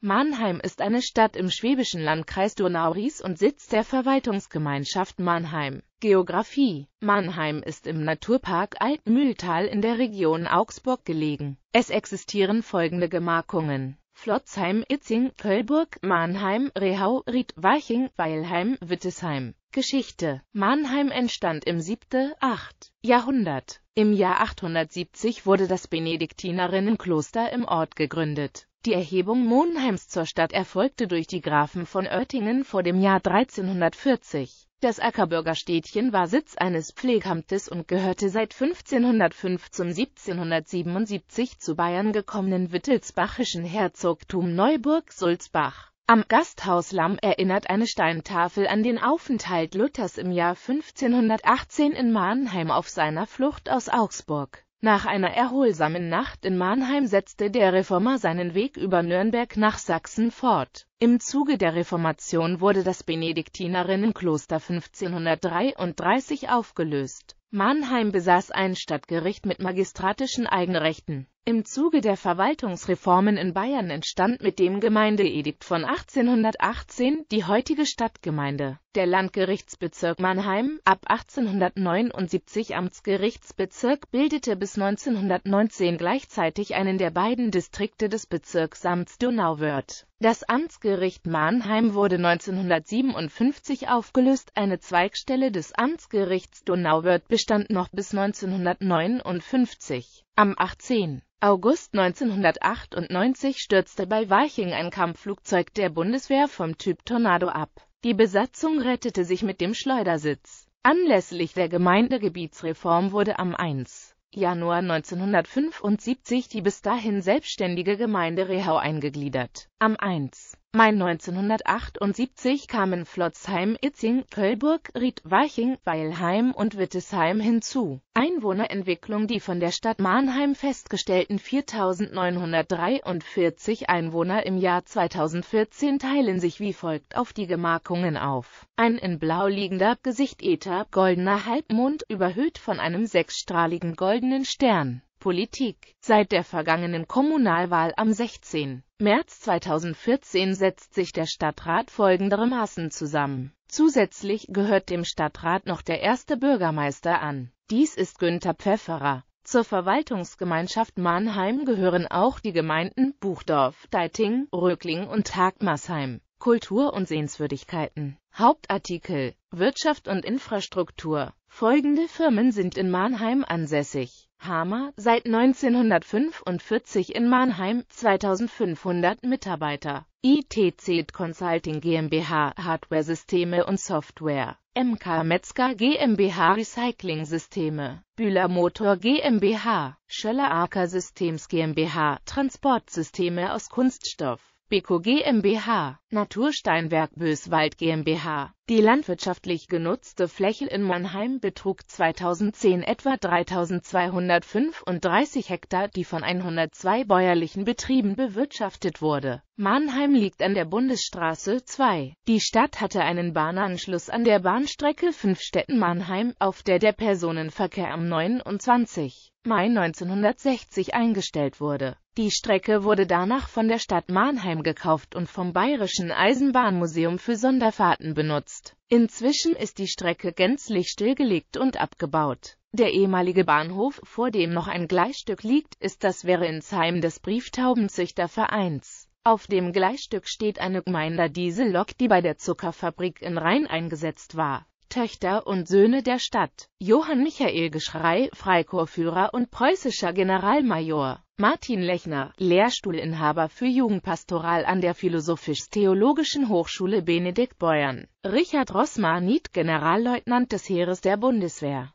Mannheim ist eine Stadt im schwäbischen Landkreis donau und Sitz der Verwaltungsgemeinschaft Mannheim. Geografie Mannheim ist im Naturpark Altmühltal in der Region Augsburg gelegen. Es existieren folgende Gemarkungen. Flotzheim, Itzing, Kölburg, Mannheim, Rehau, Ried, Weiching, Weilheim, Wittesheim. Geschichte. Mannheim entstand im 7. 8. Jahrhundert. Im Jahr 870 wurde das Benediktinerinnenkloster im Ort gegründet. Die Erhebung Monheims zur Stadt erfolgte durch die Grafen von Oettingen vor dem Jahr 1340. Das Ackerbürgerstädtchen war Sitz eines Pflegamtes und gehörte seit 1505 zum 1777 zu Bayern gekommenen wittelsbachischen Herzogtum Neuburg-Sulzbach. Am Gasthaus Lamm erinnert eine Steintafel an den Aufenthalt Luthers im Jahr 1518 in Mannheim auf seiner Flucht aus Augsburg. Nach einer erholsamen Nacht in Mannheim setzte der Reformer seinen Weg über Nürnberg nach Sachsen fort. Im Zuge der Reformation wurde das Benediktinerinnenkloster 1533 aufgelöst. Mannheim besaß ein Stadtgericht mit magistratischen Eigenrechten im Zuge der Verwaltungsreformen in Bayern entstand mit dem Gemeindeedikt von 1818 die heutige Stadtgemeinde. Der Landgerichtsbezirk Mannheim, ab 1879 Amtsgerichtsbezirk, bildete bis 1919 gleichzeitig einen der beiden Distrikte des Bezirksamts Donauwörth. Das Amtsgericht Mannheim wurde 1957 aufgelöst, eine Zweigstelle des Amtsgerichts Donauwörth bestand noch bis 1959. Am 18. August 1998 stürzte bei Weiching ein Kampfflugzeug der Bundeswehr vom Typ Tornado ab. Die Besatzung rettete sich mit dem Schleudersitz. Anlässlich der Gemeindegebietsreform wurde am 1. Januar 1975 die bis dahin selbstständige Gemeinde Rehau eingegliedert. Am 1. Mai 1978 kamen Flotzheim, Itzing, Köllburg, Riedwarching, Weilheim und Wittesheim hinzu. Einwohnerentwicklung Die von der Stadt Mannheim festgestellten 4.943 Einwohner im Jahr 2014 teilen sich wie folgt auf die Gemarkungen auf. Ein in blau liegender, Gesicht goldener Halbmond, überhöht von einem sechsstrahligen goldenen Stern Politik. Seit der vergangenen Kommunalwahl am 16. März 2014 setzt sich der Stadtrat folgendermaßen zusammen. Zusätzlich gehört dem Stadtrat noch der erste Bürgermeister an. Dies ist Günther Pfefferer. Zur Verwaltungsgemeinschaft Mannheim gehören auch die Gemeinden Buchdorf, Deiting, Röckling und Tagmasheim. Kultur und Sehenswürdigkeiten. Hauptartikel Wirtschaft und Infrastruktur Folgende Firmen sind in Mannheim ansässig. Hamer, seit 1945 in Mannheim, 2500 Mitarbeiter. ITZ Consulting GmbH Hardware-Systeme und Software. MK Metzger GmbH Recycling-Systeme. Bühler Motor GmbH. Schöller Acker Systems GmbH Transportsysteme aus Kunststoff. Beko GmbH, Natursteinwerk Böswald GmbH. Die landwirtschaftlich genutzte Fläche in Mannheim betrug 2010 etwa 3235 Hektar, die von 102 bäuerlichen Betrieben bewirtschaftet wurde. Mannheim liegt an der Bundesstraße 2. Die Stadt hatte einen Bahnanschluss an der Bahnstrecke 5 Städten mannheim auf der der Personenverkehr am 29. Mai 1960 eingestellt wurde. Die Strecke wurde danach von der Stadt Mannheim gekauft und vom Bayerischen Eisenbahnmuseum für Sonderfahrten benutzt. Inzwischen ist die Strecke gänzlich stillgelegt und abgebaut. Der ehemalige Bahnhof, vor dem noch ein Gleisstück liegt, ist das Werensheim des Brieftaubenzüchtervereins. Auf dem Gleisstück steht eine Gmeinder-Diesellok, die bei der Zuckerfabrik in Rhein eingesetzt war. Töchter und Söhne der Stadt, Johann Michael Geschrei, Freikorpsführer und preußischer Generalmajor. Martin Lechner, Lehrstuhlinhaber für Jugendpastoral an der Philosophisch-Theologischen Hochschule Benedikt Beuern, Richard Rossmar Nied, Generalleutnant des Heeres der Bundeswehr